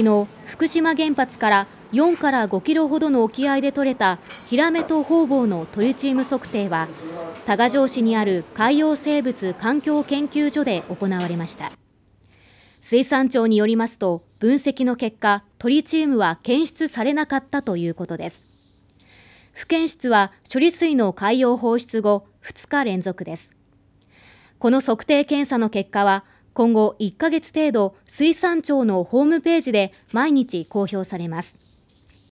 昨日、福島原発から4から5キロほどの沖合で取れたヒラメとホウボウのトリチウム測定は、多賀城市にある海洋生物環境研究所で行われました。水産庁によりますと、分析の結果、トリチウムは検出されなかったということです。不検出は処理水の海洋放出後2日連続です。この測定検査の結果は、今後1ヶ月程度水産庁のホームページで毎日公表されます